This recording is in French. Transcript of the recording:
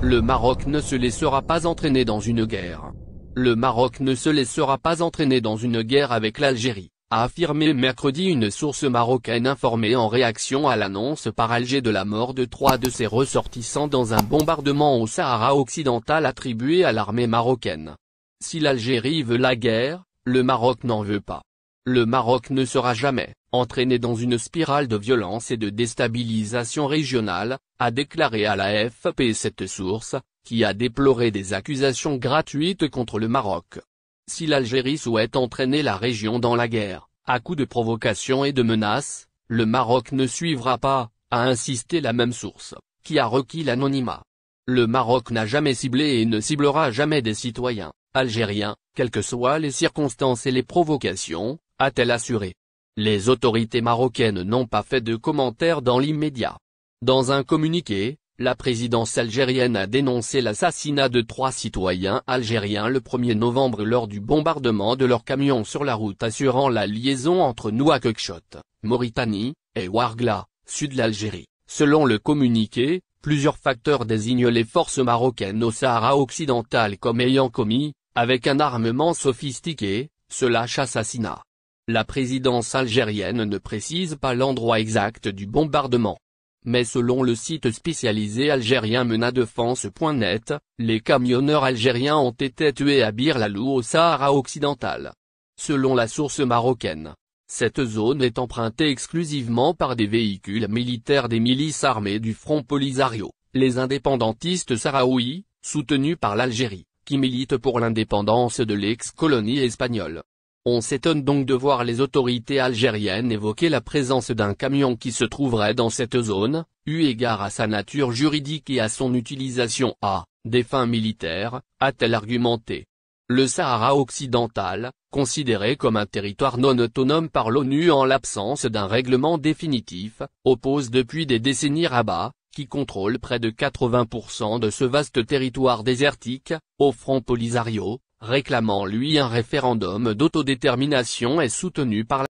Le Maroc ne se laissera pas entraîner dans une guerre. Le Maroc ne se laissera pas entraîner dans une guerre avec l'Algérie, a affirmé mercredi une source marocaine informée en réaction à l'annonce par Alger de la mort de trois de ses ressortissants dans un bombardement au Sahara occidental attribué à l'armée marocaine. Si l'Algérie veut la guerre, le Maroc n'en veut pas. Le Maroc ne sera jamais, entraîné dans une spirale de violence et de déstabilisation régionale, a déclaré à la FP cette source, qui a déploré des accusations gratuites contre le Maroc. Si l'Algérie souhaite entraîner la région dans la guerre, à coups de provocations et de menaces, le Maroc ne suivra pas, a insisté la même source, qui a requis l'anonymat. Le Maroc n'a jamais ciblé et ne ciblera jamais des citoyens, algériens, quelles que soient les circonstances et les provocations, a-t-elle assuré. Les autorités marocaines n'ont pas fait de commentaires dans l'immédiat. Dans un communiqué, la présidence algérienne a dénoncé l'assassinat de trois citoyens algériens le 1er novembre lors du bombardement de leur camion sur la route assurant la liaison entre Nouakchott, Mauritanie, et Ouargla, sud de l'Algérie. Selon le communiqué, plusieurs facteurs désignent les forces marocaines au Sahara occidental comme ayant commis, avec un armement sophistiqué, ce lâche assassinat. La présidence algérienne ne précise pas l'endroit exact du bombardement. Mais selon le site spécialisé algérien menadefense.net, les camionneurs algériens ont été tués à Bir Lalou au Sahara occidental. Selon la source marocaine, cette zone est empruntée exclusivement par des véhicules militaires des milices armées du Front Polisario, les indépendantistes sahraouis, soutenus par l'Algérie, qui milite pour l'indépendance de l'ex-colonie espagnole. On s'étonne donc de voir les autorités algériennes évoquer la présence d'un camion qui se trouverait dans cette zone, eu égard à sa nature juridique et à son utilisation à des fins militaires, a-t-elle argumenté. Le Sahara occidental, considéré comme un territoire non autonome par l'ONU en l'absence d'un règlement définitif, oppose depuis des décennies Rabat, qui contrôle près de 80% de ce vaste territoire désertique, au front Polisario, réclamant lui un référendum d'autodétermination est soutenu par la